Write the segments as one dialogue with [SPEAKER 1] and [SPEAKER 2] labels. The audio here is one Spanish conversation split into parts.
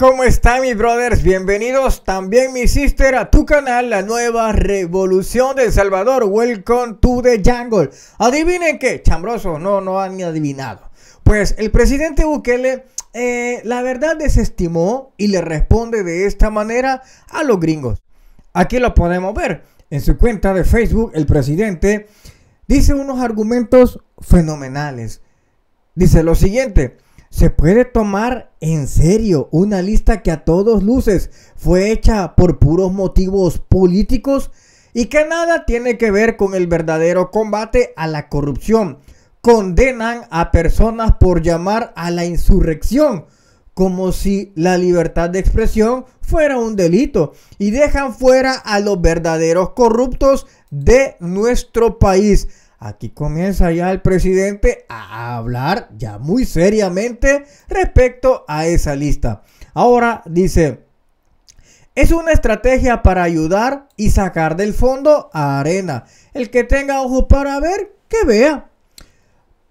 [SPEAKER 1] ¿Cómo están mis brothers? Bienvenidos también mi sister a tu canal, la nueva revolución de El Salvador. Welcome to the jungle. Adivinen qué, Chambroso, no, no han ni adivinado. Pues el presidente Bukele, eh, la verdad desestimó y le responde de esta manera a los gringos. Aquí lo podemos ver. En su cuenta de Facebook, el presidente dice unos argumentos fenomenales. Dice lo siguiente. ¿Se puede tomar en serio una lista que a todos luces fue hecha por puros motivos políticos y que nada tiene que ver con el verdadero combate a la corrupción? Condenan a personas por llamar a la insurrección como si la libertad de expresión fuera un delito y dejan fuera a los verdaderos corruptos de nuestro país Aquí comienza ya el presidente a hablar ya muy seriamente respecto a esa lista. Ahora dice, es una estrategia para ayudar y sacar del fondo a Arena. El que tenga ojo para ver, que vea.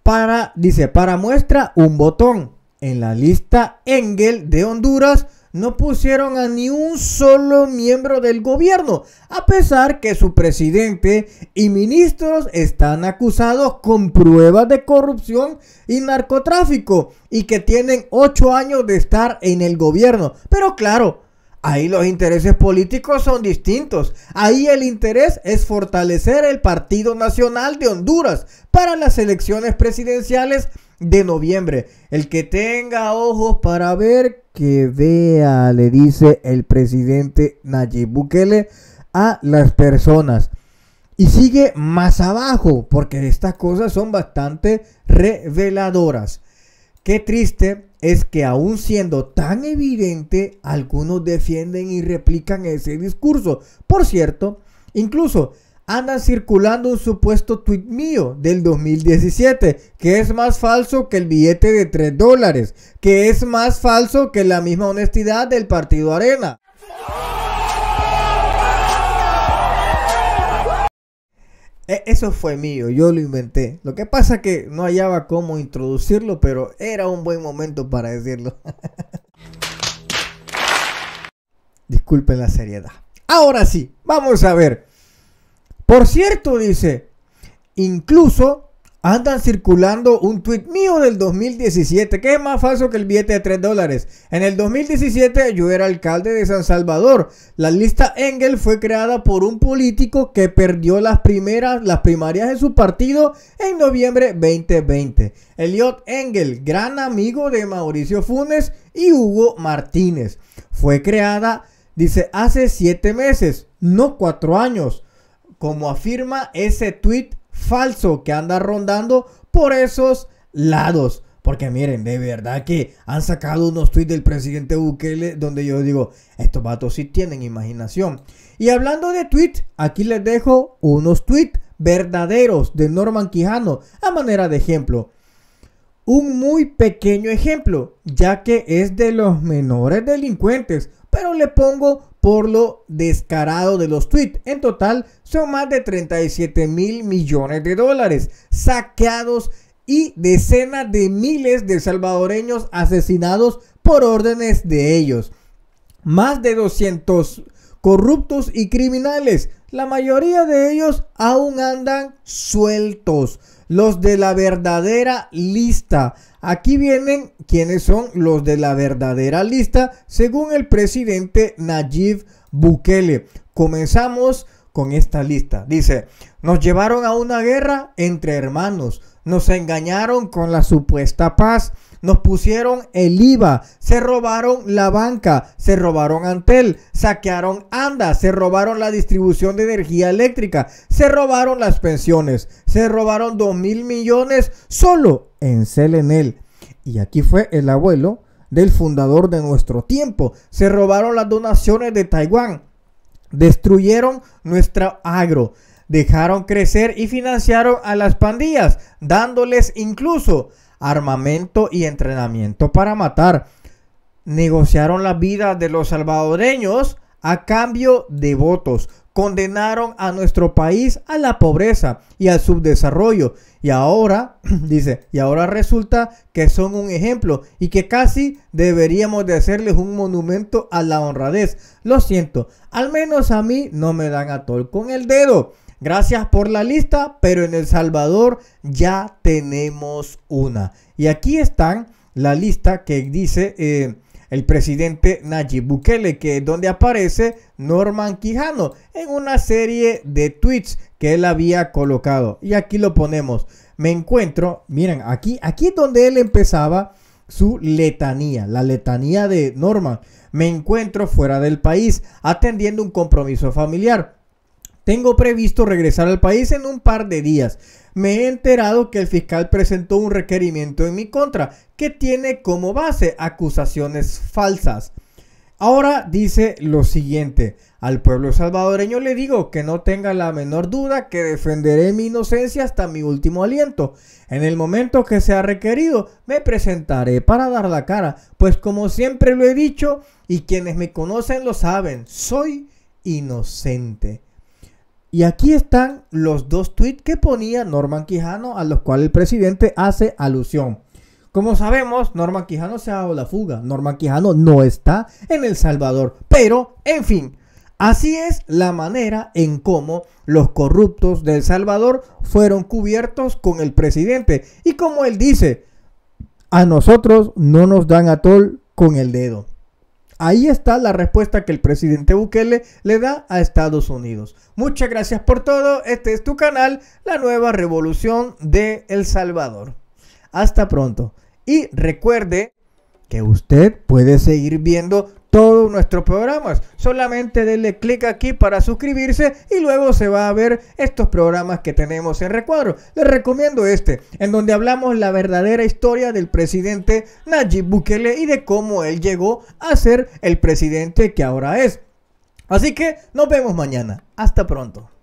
[SPEAKER 1] Para, dice, para muestra un botón. En la lista Engel de Honduras no pusieron a ni un solo miembro del gobierno, a pesar que su presidente y ministros están acusados con pruebas de corrupción y narcotráfico y que tienen ocho años de estar en el gobierno. Pero claro, Ahí los intereses políticos son distintos. Ahí el interés es fortalecer el Partido Nacional de Honduras para las elecciones presidenciales de noviembre. El que tenga ojos para ver que vea, le dice el presidente Nayib Bukele a las personas. Y sigue más abajo, porque estas cosas son bastante reveladoras. Qué triste es que aún siendo tan evidente, algunos defienden y replican ese discurso. Por cierto, incluso andan circulando un supuesto tweet mío del 2017 que es más falso que el billete de 3 dólares, que es más falso que la misma honestidad del partido Arena. E, eso fue mío, yo lo inventé. Lo que pasa que no hallaba cómo introducirlo, pero era un buen momento para decirlo. Disculpen la seriedad. Ahora sí, vamos a ver por cierto, dice, incluso andan circulando un tweet mío del 2017, que es más falso que el billete de 3 dólares. En el 2017 yo era alcalde de San Salvador. La lista Engel fue creada por un político que perdió las, primeras, las primarias de su partido en noviembre 2020. Elliot Engel, gran amigo de Mauricio Funes y Hugo Martínez. Fue creada, dice, hace 7 meses, no 4 años como afirma ese tweet falso que anda rondando por esos lados. Porque miren, de verdad que han sacado unos tweets del presidente Bukele donde yo digo, estos vatos sí tienen imaginación. Y hablando de tweets, aquí les dejo unos tweets verdaderos de Norman Quijano a manera de ejemplo. Un muy pequeño ejemplo, ya que es de los menores delincuentes, pero le pongo por lo descarado de los tweets. En total son más de 37 mil millones de dólares saqueados y decenas de miles de salvadoreños asesinados por órdenes de ellos. Más de 200 corruptos y criminales, la mayoría de ellos aún andan sueltos. Los de la verdadera lista, Aquí vienen quienes son los de la verdadera lista, según el presidente Nayib Bukele. Comenzamos con esta lista. Dice, nos llevaron a una guerra entre hermanos, nos engañaron con la supuesta paz, nos pusieron el IVA, se robaron la banca, se robaron Antel, saquearon ANDA, se robaron la distribución de energía eléctrica, se robaron las pensiones, se robaron 2 mil millones solo en Selenel. Y aquí fue el abuelo del fundador de nuestro tiempo. Se robaron las donaciones de Taiwán. Destruyeron nuestra agro. Dejaron crecer y financiaron a las pandillas, dándoles incluso armamento y entrenamiento para matar. Negociaron la vida de los salvadoreños a cambio de votos. Condenaron a nuestro país a la pobreza y al subdesarrollo. Y ahora, dice, y ahora resulta que son un ejemplo y que casi deberíamos de hacerles un monumento a la honradez. Lo siento, al menos a mí no me dan a tol con el dedo. Gracias por la lista, pero en El Salvador ya tenemos una. Y aquí están la lista que dice... Eh, el presidente Nayib Bukele, que es donde aparece Norman Quijano en una serie de tweets que él había colocado. Y aquí lo ponemos. Me encuentro, miren, aquí, aquí es donde él empezaba su letanía, la letanía de Norman. Me encuentro fuera del país atendiendo un compromiso familiar. Tengo previsto regresar al país en un par de días. Me he enterado que el fiscal presentó un requerimiento en mi contra que tiene como base acusaciones falsas. Ahora dice lo siguiente, al pueblo salvadoreño le digo que no tenga la menor duda que defenderé mi inocencia hasta mi último aliento. En el momento que sea requerido, me presentaré para dar la cara, pues como siempre lo he dicho y quienes me conocen lo saben, soy inocente. Y aquí están los dos tweets que ponía Norman Quijano, a los cuales el presidente hace alusión. Como sabemos, Norman Quijano se ha dado la fuga. Norman Quijano no está en El Salvador. Pero, en fin, así es la manera en cómo los corruptos de El Salvador fueron cubiertos con el presidente. Y como él dice, a nosotros no nos dan atol con el dedo. Ahí está la respuesta que el presidente Bukele le da a Estados Unidos. Muchas gracias por todo. Este es tu canal, La Nueva Revolución de El Salvador. Hasta pronto. Y recuerde que usted puede seguir viendo todos nuestros programas. Solamente denle clic aquí para suscribirse y luego se va a ver estos programas que tenemos en recuadro. Les recomiendo este, en donde hablamos la verdadera historia del presidente Nayib Bukele y de cómo él llegó a ser el presidente que ahora es. Así que nos vemos mañana. Hasta pronto.